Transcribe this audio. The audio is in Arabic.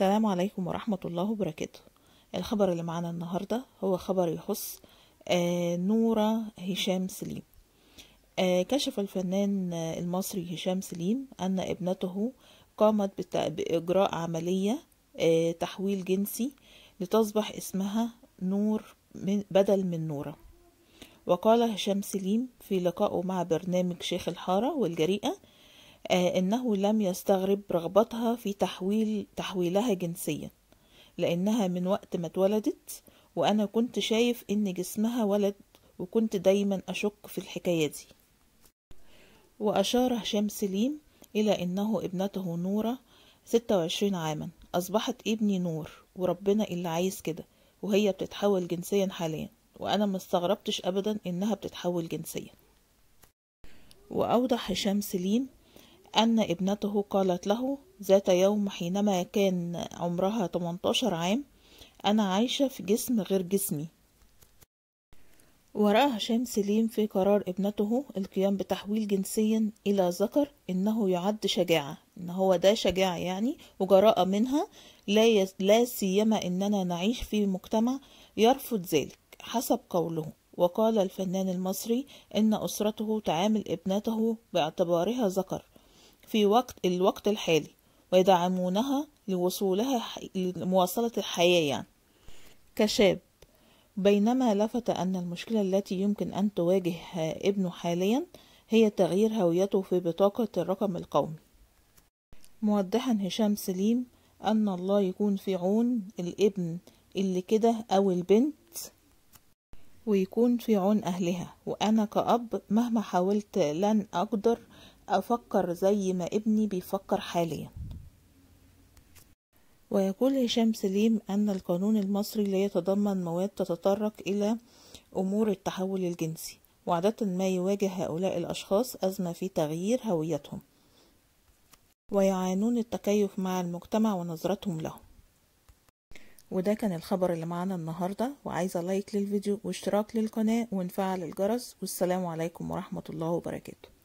السلام عليكم ورحمة الله وبركاته الخبر اللي معانا النهاردة هو خبر يخص آه، نورة هشام سليم آه، كشف الفنان آه، المصري هشام سليم أن ابنته قامت بإجراء عملية تحويل جنسي لتصبح اسمها نور بدل من نورة وقال هشام سليم في لقائه مع برنامج شيخ الحارة والجريئة آه، أنه لم يستغرب رغبتها في تحويل تحويلها جنسيا لأنها من وقت ما اتولدت وأنا كنت شايف إن جسمها ولد وكنت دايما أشك في الحكاية دي وأشار هشام سليم إلى أنه ابنته نورة 26 عاما أصبحت ابني نور وربنا اللي عايز كده وهي بتتحول جنسيا حاليا وأنا ما استغربتش أبدا إنها بتتحول جنسيا وأوضح هشام سليم أن ابنته قالت له ذات يوم حينما كان عمرها 18 عام أنا عايشة في جسم غير جسمي ورأى هشام سليم في قرار ابنته القيام بتحويل جنسيا إلى ذكر إنه يعد شجاعة إن هو ده شجاعة يعني وجراءة منها لا, يز... لا سيما إننا نعيش في مجتمع يرفض ذلك حسب قوله وقال الفنان المصري إن أسرته تعامل ابنته باعتبارها ذكر في وقت الوقت الحالي ويدعمونها لوصولها لمواصلة الحياة يعني كشاب بينما لفت أن المشكلة التي يمكن أن تواجه ابنه حاليا هي تغيير هويته في بطاقة الرقم القومي موضحا هشام سليم أن الله يكون في عون الابن اللي كده أو البنت ويكون في عون أهلها وأنا كأب مهما حاولت لن أقدر أفكر زي ما ابني بيفكر حاليا ويقول هشام سليم أن القانون المصري لا يتضمن مواد تتطرق إلى أمور التحول الجنسي وعادة ما يواجه هؤلاء الأشخاص أزمة في تغيير هويتهم ويعانون التكيف مع المجتمع ونظرتهم له وده كان الخبر اللي معانا النهاردة وعايزة لايك للفيديو واشتراك للقناة وانفعل الجرس والسلام عليكم ورحمة الله وبركاته